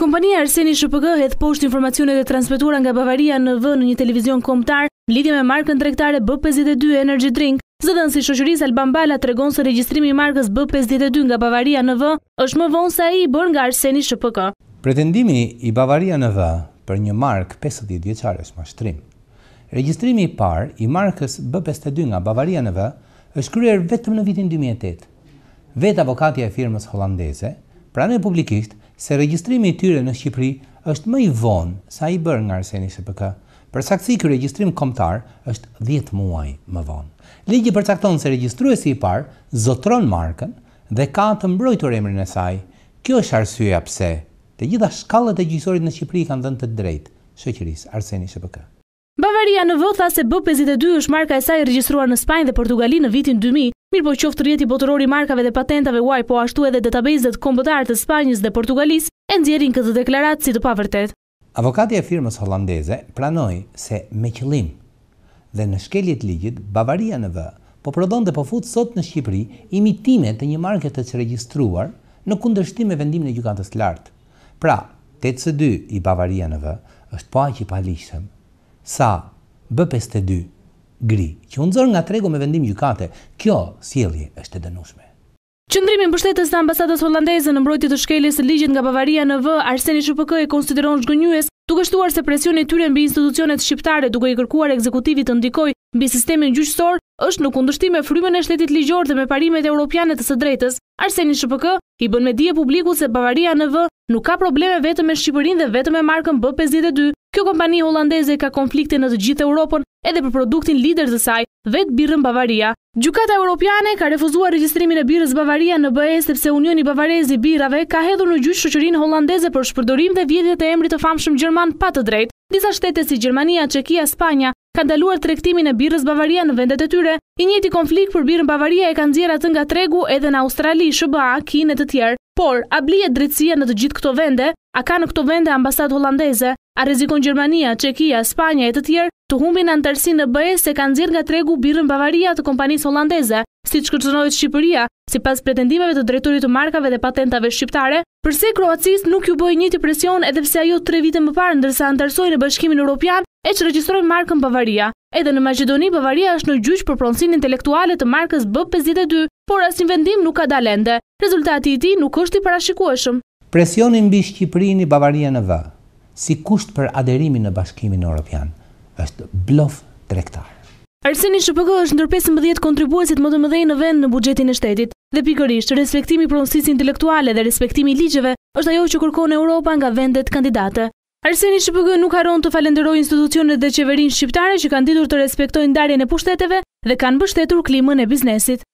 Kompania Arseni Shpg hedh poshtë informacionet e transmetuara nga Bavaria në vë në një televizion kombëtar, lidhje me markën tregtare B52 Energy Drink. Zëdhënësi shoqërisë Alban Bala tregon se regjistrimi i markës B52 nga Bavaria në vë është më vonë se ai i bërë nga Arseni Shpk. Pretendimi i Bavaria në vë për një markë 50 vjeçare është mashtrim. Regjistrimi i parë i markës B52 nga Bavaria në vë është kryer vetëm në vitin 2008. Vetë avokatja e firmës holandeze pranoi publikisht se regjistrimi i tyre në Shqipëri është më i vonë se ai bërë nga Arseni SPK. Për saktësi, ky regjistrim kombëtar është 10 muaj më vonë. Ligji përcakton se regjistruesi i parë zotron markën dhe ka të mbrojtur emrin e saj. Kjo është arsyeja pse të gjitha shkallët e gjyqësorit në Shqipëri kanë dhënë të drejtë shoqërisë Arseni SPK. Bavaria në vota tha se B52 është marka e saj regjistruar në Spanjë dhe Portugali në vitin 2000 Mirë po qoftë rjeti botërori markave dhe patentave uaj po ashtu edhe databazet kombëtarë të Spanjës dhe Portugalis e nëzjerin këtë deklaratë si të vërtet. Avokati e firmës hollandeze pranoj se me qëllim dhe në shkeljet ligjit Bavaria në vë po prodhon dhe po futë sot në Shqipëri imitime të një market të që registruar në kundërshtim me vendim në gjukatës lartë. Pra, 82 i Bavaria në vë është po aqë i palishtëm sa B52 gri, që unë zërë nga tregu me vendim gjukate, kjo sielje është të dënushme. Qëndrimin mbështetës të ambasadës hollandese në mbrojtit të shkeljes ligjit nga Bavaria në vë, Arseni ShPK e konsideron shgënjues, duke shtuar se presjoni tyre mbi institucionet shqiptare duke i kërkuar ekzekutivit të ndikoj mbi sistemin gjyqësor, është në kundështim me frymën e shtetit ligjor dhe me parimet e europianet të së drejtës. Arseni ShPK i bën me dje publiku se Bavaria në vë nuk ka probleme vetëm me Shqipërin dhe vetëm me markën B52, Kjo kompani holandeze ka konflikte në të gjithë Europën edhe për produktin lider të saj, vetë birën Bavaria. Gjukata Europiane ka refuzuar registrimin e birës Bavaria në BE, sepse Unioni Bavarez i birave ka hedhur në gjyqë shëqërinë holandeze për shpërdorim dhe vjedjet e emrit të famshëm Gjerman pa të drejt. Disa shtete si Gjermania, Qekia, Spania ka ndaluar trektimin e birës Bavaria në vendet e tyre. I njëti konflikt për birën Bavaria e kanë zjera të nga tregu edhe në Australi, Shëba, Kine të tjerë. Por, a blie drejtësia në të gjithë këto vende? A ka në këto vende ambasadë holandese, A rezikon Gjermania, Qekia, Spania e të tjerë të humbin antërsi në bëje se kanë zirë nga tregu birën Bavaria të kompanisë holandese, si të shkërcënojët Shqipëria, si pas pretendimeve të drejturit të markave dhe patentave shqiptare, përse Kroacis nuk ju bëjë një të presion edhe edhepse ajo tre vite më parë ndërsa antërsoj në bashkimin Europian e që regjistroj markën Bavaria. Edhe në Maqedoni, Bavaria është në gjyqë për pronsin intelektuale të markës B52, por asë një vendim nuk ka dalende. Rezultati i ti nuk është i parashikueshëm. Presionin bi i Bavaria në vë, si kusht për aderimin në bashkimin në Europian, është blof të rektar. Arseni Shqipëgë është ndërpesë 15 kontribuesit më të mëdhej në vend në bugjetin e shtetit, dhe pikërisht, respektimi pronsis intelektuale dhe respektimi ligjeve është ajo që kërkone Europa nga vendet kandidate. Arseni Shpëgë nuk haron të falenderoj institucionet dhe qeverin shqiptare që kanë ditur të respektojnë darjen e pushteteve dhe kanë bështetur klimën e biznesit.